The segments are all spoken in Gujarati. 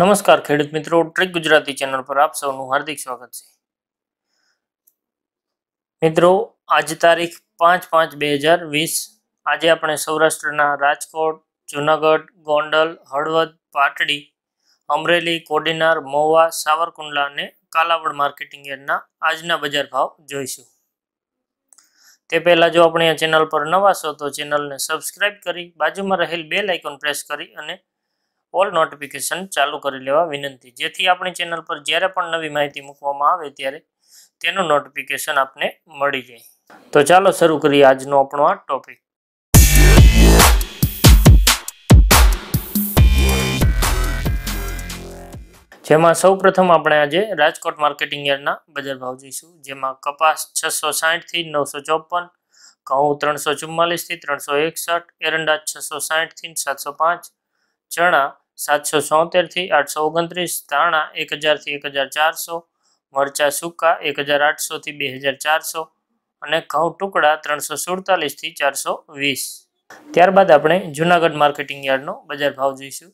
નમસ્કાર ખેડૂત મિત્રો ટ્રીક ગુજરાતી ચેનલ પર આપ સૌનું હાર્દિક સ્વાગત છે મિત્રો આજ તારીખ પાંચ પાંચ બે હજાર વીસ આજે આપણે સૌરાષ્ટ્રના રાજકોટ જૂનાગઢ ગોંડલ હળવદ પાટડી અમરેલી કોડીનાર મોવા સાવરકુંડલા અને કાલાવડ માર્કેટિંગ યાર્ડના આજના બજાર ભાવ જોઈશું તે પહેલાં જો આપણે આ ચેનલ પર નવા છો તો ચેનલને સબસ્ક્રાઇબ કરી બાજુમાં રહેલ બે આઇકોન પ્રેસ કરી અને ઓલ નોટિફિકેશન ચાલુ કરી લેવા વિનંતી જેથી આપણી ચેનલ પર જ્યારે પણ નવી માહિતી મૂકવામાં આવે ત્યારે તેનું નોટિફિકેશન આપને મળી જાય તો ચાલો શરૂ કરીએ આજનો આપણો આ ટોપિક જેમાં સૌપ્રથમ આપણે આજે રાજકોટ માર્કેટિંગ યાર્ડના બજાર ભાવ જોઈશું જેમાં કપાસ છસો સાહીઠથી નવસો ચોપન ઘઉં ત્રણસો ચુમ્માલીસથી ત્રણસો એકસઠ એરંડા છસો સાહીઠથી સાતસો પાંચ ચણા સાતસો સોતેરથી આઠસો ઓગણત્રીસ ધાણા એક હજારથી એક હજાર ચારસો મરચા સૂકા એક હજાર આઠસોથી બે હજાર ચારસો અને ઘઉં ટુકડા ત્રણસો સુડતાલીસથી ચારસો વીસ ત્યારબાદ આપણે જુનાગઢ માર્કેટિંગ યાર્ડનો બજાર ભાવ જોઈશું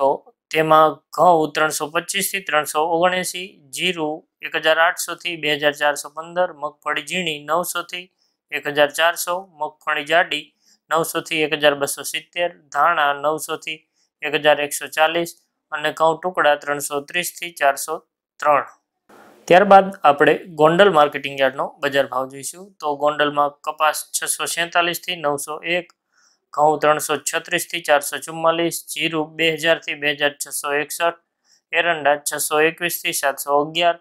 તો તેમાં ઘઉં ત્રણસો પચીસથી ત્રણસો ઓગણએસી જીરું એક હજાર આઠસોથી બે હજાર ચારસો પંદર મગફળી ઝીણી નવસોથી એક હજાર ચારસો મગફળી જાડી નવસોથી એક હજાર બસો સિત્તેર ધાણા નવસોથી એક હજાર એકસો ચાલીસ અને ઘઉં ટુકડા ત્રણસો ત્રીસથી ચારસો ત્રણ ત્યારબાદ આપણે ગોંડલ માર્કેટિંગ યાર્ડનો બજાર ભાવ જોઈશું તો ગોંડલમાં કપાસ છસો સેતાલીસથી નવસો એક ઘઉં ત્રણસો છત્રીસથી ચારસો ચુમ્માલીસ જીરું બે હજારથી બે હજાર છસો એકસઠ એરંડા છસો એકવીસથી સાતસો અગિયાર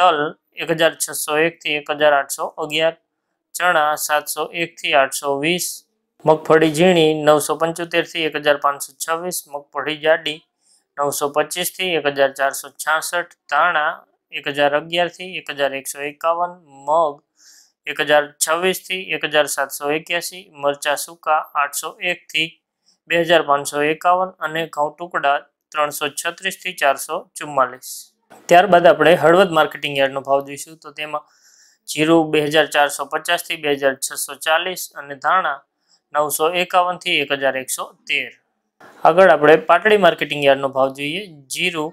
તલ એક હજાર છસો એકથી એક હજાર આઠસો અગિયાર ચણા સાતસો એકથી આઠસો વીસ મગફળી ઝીણી નવસો પંચોતેરથી એક હજાર પાંચસો છવ્વીસ મગફળી જાડી નવસો પચીસથી એક હજાર ચારસો છાસઠ ધાણા એક હજાર અગિયારથી એક હજાર એકસો એકાવન મગ એક હજાર છવ્વીસથી એક હજાર સાતસો એક્યાસી મરચાં સૂકા આઠસો એકથી બે હજાર પાંચસો એકાવન અને ઘઉં ટુકડા ત્રણસો છત્રીસથી ચારસો ચુમ્માલીસ ત્યારબાદ આપણે હળવદ માર્કેટિંગ યાર્ડનો ભાવ જોઈશું તો તેમાં જીરું બે હજાર ચારસો પચાસથી બે હજાર છસો ચાલીસ અને ધાણા નવસો એકાવનથી એક હજાર એકસો તેર આગળ આપણે પાટડી માર્કેટિંગ યાર્ડનો ભાવ જોઈએ જીરું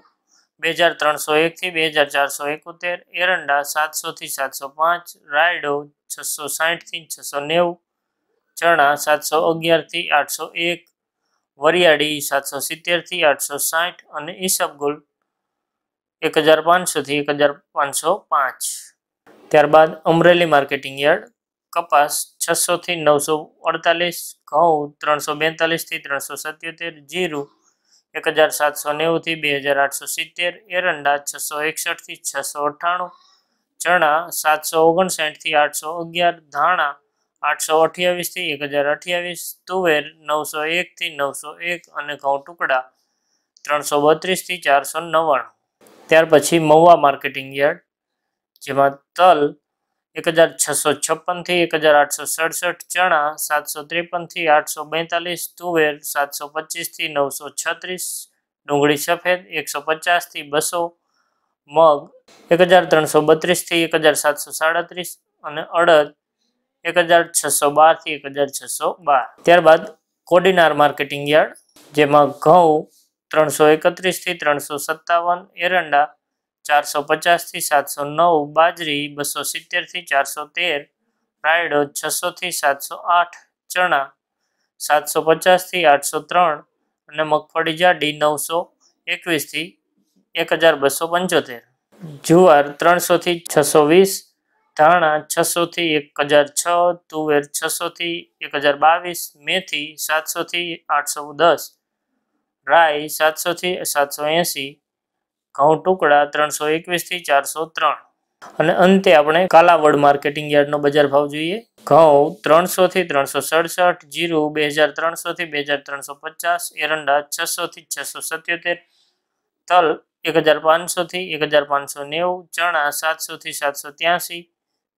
બે હજાર ત્રણસો એકથી બે હજાર ચારસો એકોતેર એરંડા સાતસોથી સાતસો પાંચ રાયડો છસો સાહીઠથી છસો નેવું ચણા સાતસો અગિયારથી આઠસો એક વરિયાળી સાતસો સિત્તેરથી આઠસો સાઠ અને ઈસબગુલ એક હજાર પાંચસોથી એક હજાર પાંચસો પાંચ ત્યારબાદ અમરેલી માર્કેટિંગ યાર્ડ કપાસ છસોથી નવસો અડતાલીસ ઘઉં ત્રણસો બેતાલીસથી ત્રણસો સત્યોતેર જીરું એક હજાર સાતસો નેવુંથી બે હજાર આઠસો સિત્તેર એરંડા છસો એકસઠથી છસો અઠ્ઠાણું ચણા સાતસો ઓગણસાઠથી આઠસો અગિયાર ધાણા આઠસો અઠ્યાવીસથી એક હજાર અઠ્યાવીસ તુવેર નવસો એકથી નવસો એક અને ઘઉં ટુકડા ત્રણસો બત્રીસથી ચારસો નવ્વાણું ત્યાર પછી મહુવા માર્કેટિંગ યાર્ડ જેમાં તલ એક હજાર છસો છપ્પનથી એક હજાર આઠસો સડસઠ ચણા સાતસો ત્રેપનથી આઠસો બેતાલીસ તુવેર સાતસો પચીસથી નવસો છત્રીસ ડુંગળી સફેદ એકસો પચાસથી બસો મગ એક હજાર ત્રણસો બત્રીસથી એક હજાર સાતસો સાડત્રીસ અને અડદ એક હજાર છસો બારથી એક હજાર છસો બાર ત્યારબાદ કોડીનાર માર્કેટિંગ યાર્ડ જેમાં ઘઉં ત્રણસો એકત્રીસથી ત્રણસો સત્તાવન એરંડા ચારસો પચાસથી સાતસો નવ બાજરી બસો સિત્તેરથી ચારસો તેર રાયડો છસોથી સાતસો આઠ ચણા સાતસો પચાસથી આઠસો ત્રણ અને મગફળી જાડી નવસો એકવીસથી એક હજાર બસો પંચોતેર જુવાર ત્રણસોથી છસો વીસ ધાણા છસોથી એક હજાર છ તુવેર છસોથી એક હજાર બાવીસ મેથી સાતસોથી આઠસો દસ રાય સાતસોથી સાતસો એંસી ઘઉં ટુકડા ત્રણસો એકવીસથી ચારસો ત્રણ અને અંતે આપણે કાલાવડ માર્કેટિંગ યાર્ડનો બજાર ભાવ જોઈએ ઘઉં ત્રણસોથી ત્રણસો સડસઠ જીરું બે હજાર ત્રણસોથી બે હજાર ત્રણસો પચાસ એરંડા છસોથી છસો સત્યોતેર તલ એક હજાર પાંચસોથી એક હજાર પાંચસો નેવું ચણા સાતસોથી સાતસો ત્યાંસી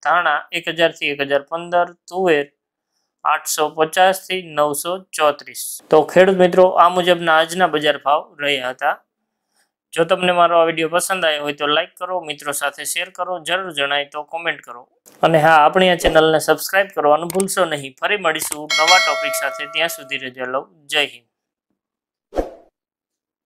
ધાણા એક હજારથી એક હજાર પંદર તુવેર આઠસો પચાસથી નવસો ચોત્રીસ તો ખેડૂત મિત્રો આ મુજબના આજના બજાર ભાવ રહ્યા હતા જો તમને મારો આ વિડીયો પસંદ આવ્યો હોય તો લાઇક કરો મિત્રો સાથે શેર કરો જરૂર જણાય તો કોમેન્ટ કરો અને હા આપણી આ ચેનલને સબસ્ક્રાઇબ કરવાનું ભૂલશો નહીં ફરી મળીશું નવા ટોપિક સાથે ત્યાં સુધી રજા લઉં જય હિન્દ